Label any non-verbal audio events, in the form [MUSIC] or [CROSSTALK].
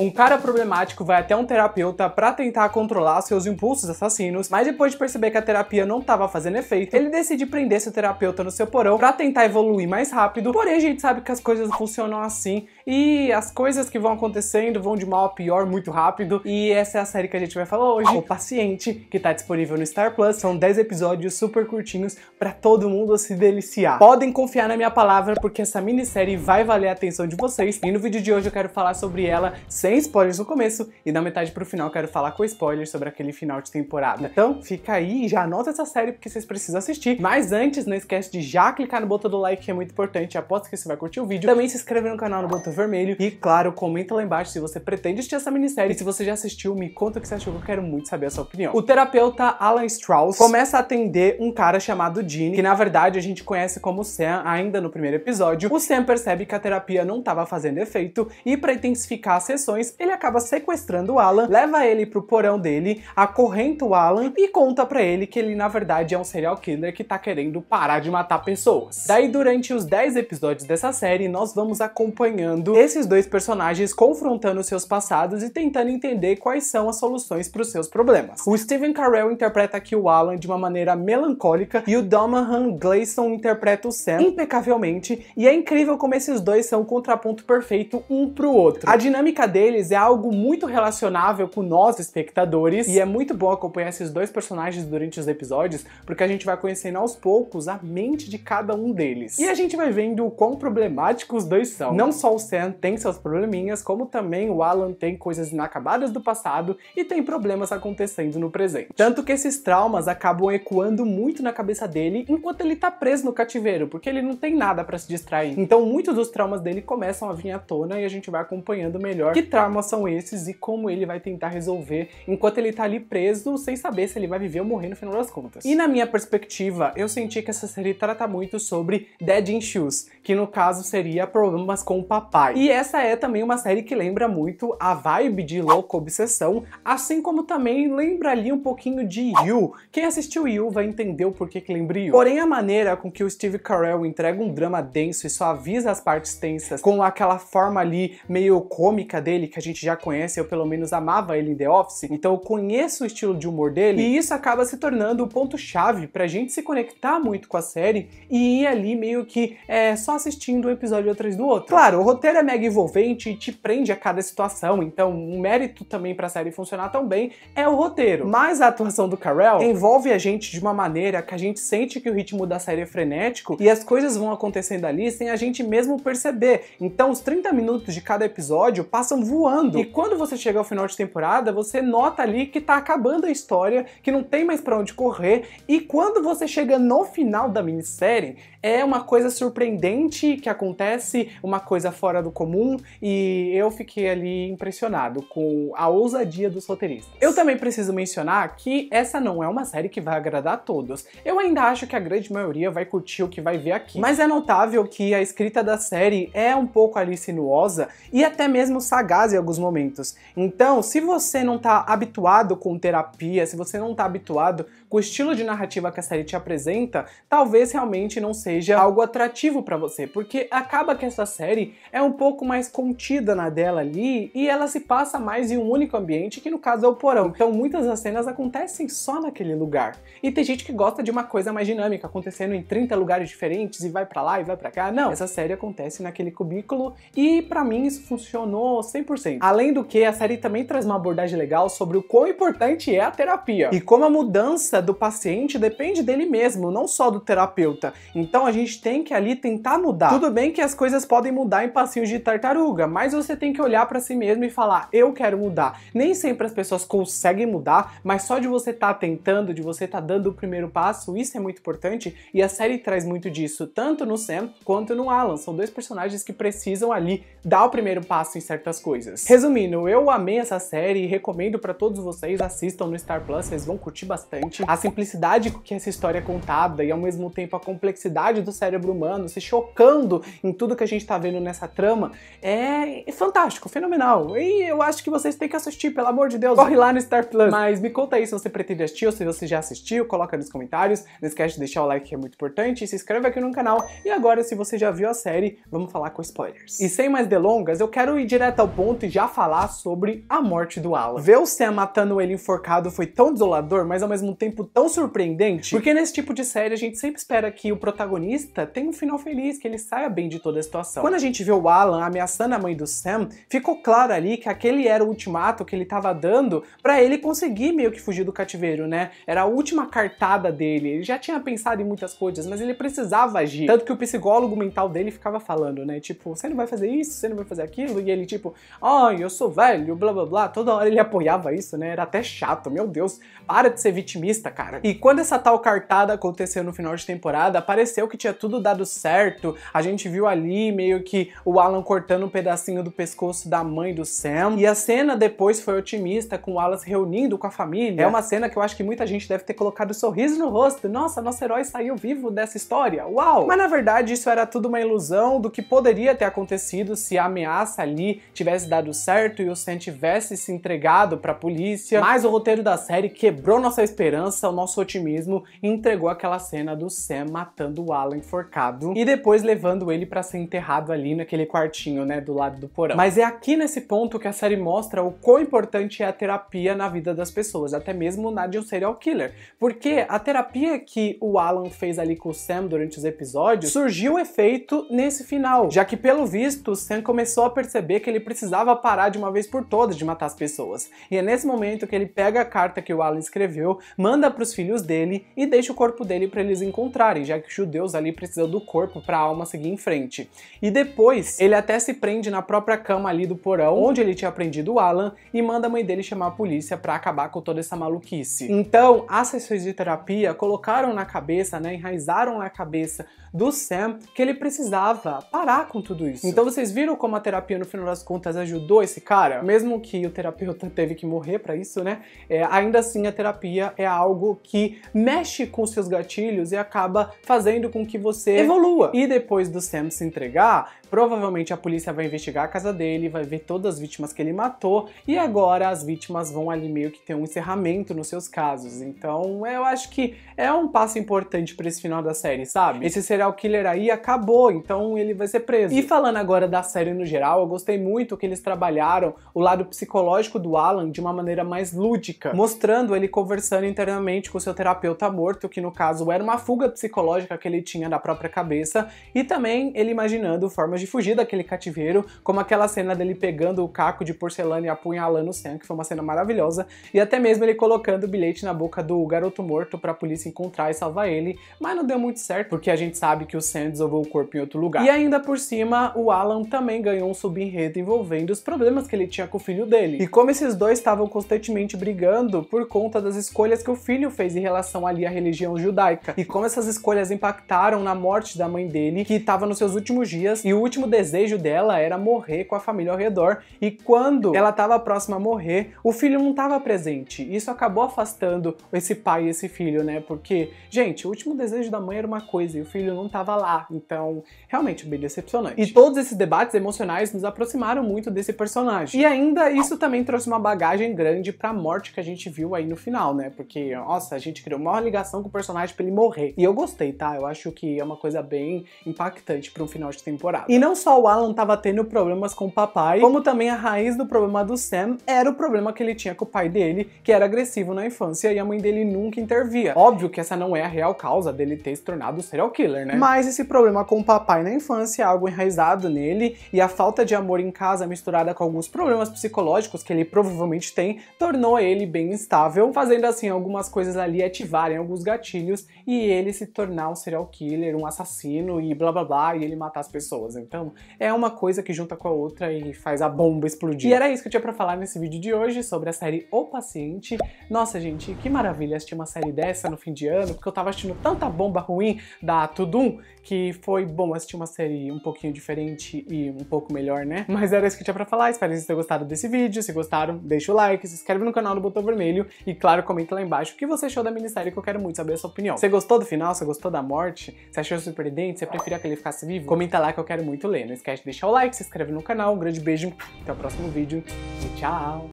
Um cara problemático vai até um terapeuta para tentar controlar seus impulsos assassinos, mas depois de perceber que a terapia não estava fazendo efeito, ele decide prender seu terapeuta no seu porão para tentar evoluir mais rápido. Porém, a gente sabe que as coisas funcionam assim e as coisas que vão acontecendo vão de mal a pior muito rápido. E essa é a série que a gente vai falar hoje, O Paciente, que tá disponível no Star Plus. São 10 episódios super curtinhos para todo mundo se deliciar. Podem confiar na minha palavra, porque essa minissérie vai valer a atenção de vocês. E no vídeo de hoje eu quero falar sobre ela sem spoilers no começo e da metade pro final quero falar com spoilers sobre aquele final de temporada. Então fica aí e já anota essa série porque vocês precisam assistir. Mas antes, não esquece de já clicar no botão do like que é muito importante. Aposto que você vai curtir o vídeo. Também se inscrever no canal no botão Vermelho. E claro, comenta lá embaixo se você pretende assistir essa minissérie. E se você já assistiu, me conta o que você achou, que eu quero muito saber a sua opinião. O terapeuta Alan Strauss começa a atender um cara chamado Gene, que na verdade a gente conhece como Sam ainda no primeiro episódio. O Sam percebe que a terapia não estava fazendo efeito e para intensificar as sessões, ele acaba sequestrando o Alan, leva ele pro porão dele, acorrenta o Alan e conta para ele que ele na verdade é um serial killer que tá querendo parar de matar pessoas. Daí durante os 10 episódios dessa série, nós vamos acompanhando mundo, esses dois personagens confrontando seus passados e tentando entender quais são as soluções para os seus problemas. O Steven Carell interpreta aqui o Alan de uma maneira melancólica e o Domahan Gleeson interpreta o Sam impecavelmente e é incrível como esses dois são o contraponto perfeito um pro outro. A dinâmica deles é algo muito relacionável com nós espectadores e é muito bom acompanhar esses dois personagens durante os episódios porque a gente vai conhecendo aos poucos a mente de cada um deles. E a gente vai vendo o quão problemático os dois são. Não só o Sam tem seus probleminhas, como também o Alan tem coisas inacabadas do passado e tem problemas acontecendo no presente. Tanto que esses traumas acabam ecoando muito na cabeça dele enquanto ele tá preso no cativeiro, porque ele não tem nada para se distrair. Então muitos dos traumas dele começam a vir à tona e a gente vai acompanhando melhor que traumas são esses e como ele vai tentar resolver enquanto ele tá ali preso sem saber se ele vai viver ou morrer no final das contas. E na minha perspectiva, eu senti que essa série trata muito sobre Dead in Shoes, que no caso seria problemas com o papá e essa é também uma série que lembra muito a vibe de Louco Obsessão, assim como também lembra ali um pouquinho de You. Quem assistiu You vai entender o porquê que lembra You. Porém, a maneira com que o Steve Carell entrega um drama denso e só avisa as partes tensas com aquela forma ali meio cômica dele que a gente já conhece, eu pelo menos amava ele em The Office, então eu conheço o estilo de humor dele e isso acaba se tornando o ponto-chave pra gente se conectar muito com a série e ir ali meio que é, só assistindo um episódio atrás do outro. Claro, o roteiro série é mega envolvente e te prende a cada situação, então um mérito também pra série funcionar tão bem é o roteiro. Mas a atuação do Carell envolve a gente de uma maneira que a gente sente que o ritmo da série é frenético e as coisas vão acontecendo ali sem a gente mesmo perceber. Então os 30 minutos de cada episódio passam voando. E quando você chega ao final de temporada, você nota ali que tá acabando a história, que não tem mais para onde correr, e quando você chega no final da minissérie, é uma coisa surpreendente que acontece, uma coisa fora do comum, e eu fiquei ali impressionado com a ousadia dos roteiristas. Eu também preciso mencionar que essa não é uma série que vai agradar a todos. Eu ainda acho que a grande maioria vai curtir o que vai ver aqui. Mas é notável que a escrita da série é um pouco ali sinuosa e até mesmo sagaz em alguns momentos. Então, se você não está habituado com terapia, se você não está habituado com o estilo de narrativa que a série te apresenta, talvez realmente não seja seja algo atrativo para você, porque acaba que essa série é um pouco mais contida na dela ali e ela se passa mais em um único ambiente, que no caso é o porão. Então muitas das cenas acontecem só naquele lugar. E tem gente que gosta de uma coisa mais dinâmica, acontecendo em 30 lugares diferentes e vai para lá e vai para cá. Não, essa série acontece naquele cubículo e para mim isso funcionou 100%. Além do que, a série também traz uma abordagem legal sobre o quão importante é a terapia e como a mudança do paciente depende dele mesmo, não só do terapeuta. Então então a gente tem que ali tentar mudar. Tudo bem que as coisas podem mudar em passinhos de tartaruga, mas você tem que olhar para si mesmo e falar: eu quero mudar. Nem sempre as pessoas conseguem mudar, mas só de você estar tá tentando, de você estar tá dando o primeiro passo, isso é muito importante e a série traz muito disso, tanto no Sam quanto no Alan. São dois personagens que precisam ali dar o primeiro passo em certas coisas. Resumindo, eu amei essa série e recomendo para todos vocês assistam no Star Plus, vocês vão curtir bastante. A simplicidade com que essa história é contada e ao mesmo tempo a complexidade do cérebro humano, se chocando em tudo que a gente está vendo nessa trama, é fantástico, fenomenal. E eu acho que vocês têm que assistir, pelo amor de Deus, corre lá no Star Plus. Mas me conta aí se você pretende assistir ou se você já assistiu, coloca nos comentários. Não esquece de deixar o like que é muito importante, e se inscreve aqui no canal. E agora, se você já viu a série, vamos falar com spoilers. E sem mais delongas, eu quero ir direto ao ponto e já falar sobre a morte do Alan. Ver o Sam matando ele enforcado foi tão desolador, mas ao mesmo tempo tão surpreendente, porque nesse tipo de série a gente sempre espera que o protagonista protagonista tenha um final feliz, que ele saia bem de toda a situação. Quando a gente vê o Alan ameaçando a mãe do Sam, ficou claro ali que aquele era o ultimato que ele estava dando para ele conseguir meio que fugir do cativeiro, né? Era a última cartada dele. Ele já tinha pensado em muitas coisas, mas ele precisava agir. Tanto que o psicólogo mental dele ficava falando, né? Tipo, você não vai fazer isso, você não vai fazer aquilo. E ele, tipo, ai, oh, eu sou velho, blá blá blá. Toda hora ele apoiava isso, né? Era até chato, meu Deus. Para de ser vitimista, cara. E quando essa tal cartada aconteceu no final de temporada, apareceu que tinha tudo dado certo. A gente viu ali meio que o Alan cortando um pedacinho do pescoço da mãe do Sam. E a cena depois foi otimista, com o Alan se reunindo com a família. É uma cena que eu acho que muita gente deve ter colocado um sorriso no rosto. Nossa, nosso herói saiu vivo dessa história. Uau! Mas na verdade, isso era tudo uma ilusão do que poderia ter acontecido se a ameaça ali tivesse dado certo e o Sam tivesse se entregado para a polícia. Mas o roteiro da série quebrou nossa esperança, o nosso otimismo e entregou aquela cena do Sam matando o Alan enforcado e depois levando ele para ser enterrado ali naquele quartinho, né, do lado do porão. Mas é aqui nesse ponto que a série mostra o quão importante é a terapia na vida das pessoas, até mesmo na de um serial killer, porque é. a terapia que o Alan fez ali com o Sam durante os episódios surgiu efeito nesse final, já que pelo visto o Sam começou a perceber que ele precisava parar de uma vez por todas de matar as pessoas. E é nesse momento que ele pega a carta que o Alan escreveu, manda para os filhos dele e deixa o corpo dele para eles encontrarem, já que o judeu ali precisa do corpo para a alma seguir em frente. E depois, ele até se prende na própria cama ali do porão, onde ele tinha prendido o Alan, e manda a mãe dele chamar a polícia para acabar com toda essa maluquice. Então, as sessões de terapia colocaram na cabeça, né, enraizaram na cabeça do Sam que ele precisava parar com tudo isso. Então vocês viram como a terapia no final das contas ajudou esse cara? Mesmo que o terapeuta [LAUGHS] teve que morrer para isso, né? É, ainda assim a terapia é algo que mexe com seus gatilhos e acaba fazendo com que você evolua. E depois do Sam se entregar, Provavelmente a polícia vai investigar a casa dele, vai ver todas as vítimas que ele matou e agora as vítimas vão ali meio que ter um encerramento nos seus casos. Então eu acho que é um passo importante para esse final da série, sabe? Esse serial killer aí acabou, então ele vai ser preso. E falando agora da série no geral, eu gostei muito que eles trabalharam o lado psicológico do Alan de uma maneira mais lúdica, mostrando ele conversando internamente com seu terapeuta morto, que no caso era uma fuga psicológica que ele tinha na própria cabeça, e também ele imaginando formas de fugir daquele cativeiro, como aquela cena dele pegando o caco de porcelana e apunhalando o Sam, que foi uma cena maravilhosa, e até mesmo ele colocando o bilhete na boca do garoto morto para a polícia encontrar e salvar ele, mas não deu muito certo, porque a gente sabe que o Sam desovou o corpo em outro lugar. E ainda por cima, o Alan também ganhou um subenredo envolvendo os problemas que ele tinha com o filho dele. E como esses dois estavam constantemente brigando por conta das escolhas que o filho fez em relação ali à religião judaica, e como essas escolhas impactaram na morte da mãe dele, que estava nos seus últimos dias, e o último desejo dela era morrer com a família ao redor, e quando ela estava próxima a morrer, o filho não estava presente. Isso acabou afastando esse pai e esse filho, né? Porque, gente, o último desejo da mãe era uma coisa e o filho não estava lá. Então, realmente, bem decepcionante. E todos esses debates emocionais nos aproximaram muito desse personagem. E ainda isso também trouxe uma bagagem grande pra morte que a gente viu aí no final, né? Porque, nossa, a gente criou uma ligação com o personagem pra ele morrer. E eu gostei, tá? Eu acho que é uma coisa bem impactante pra um final de temporada. E não só o Alan estava tendo problemas com o papai, como também a raiz do problema do Sam era o problema que ele tinha com o pai dele, que era agressivo na infância e a mãe dele nunca intervia. Óbvio que essa não é a real causa dele ter se tornado serial killer, né? Mas esse problema com o papai na infância é algo enraizado nele e a falta de amor em casa misturada com alguns problemas psicológicos que ele provavelmente tem, tornou ele bem instável, fazendo assim algumas coisas ali ativarem alguns gatilhos e ele se tornar um serial killer, um assassino e blá blá blá e ele matar as pessoas, então, é uma coisa que junta com a outra e faz a bomba explodir. E era isso que eu tinha para falar nesse vídeo de hoje sobre a série O Paciente. Nossa, gente, que maravilha assistir uma série dessa no fim de ano, porque eu tava assistindo tanta bomba ruim da Tudum que foi bom assistir uma série um pouquinho diferente e um pouco melhor, né? Mas era isso que eu tinha pra falar. Espero que vocês tenham gostado desse vídeo. Se gostaram, deixa o like, se inscreve no canal no botão vermelho e, claro, comenta lá embaixo o que você achou da minissérie que eu quero muito saber a sua opinião. Você gostou do final? Você gostou da morte? Você achou surpreendente? Você preferia que ele ficasse vivo? Comenta lá que eu quero muito muito ler. Não esquece de deixar o like, se inscreve no canal. Um grande beijo, até o próximo vídeo e tchau!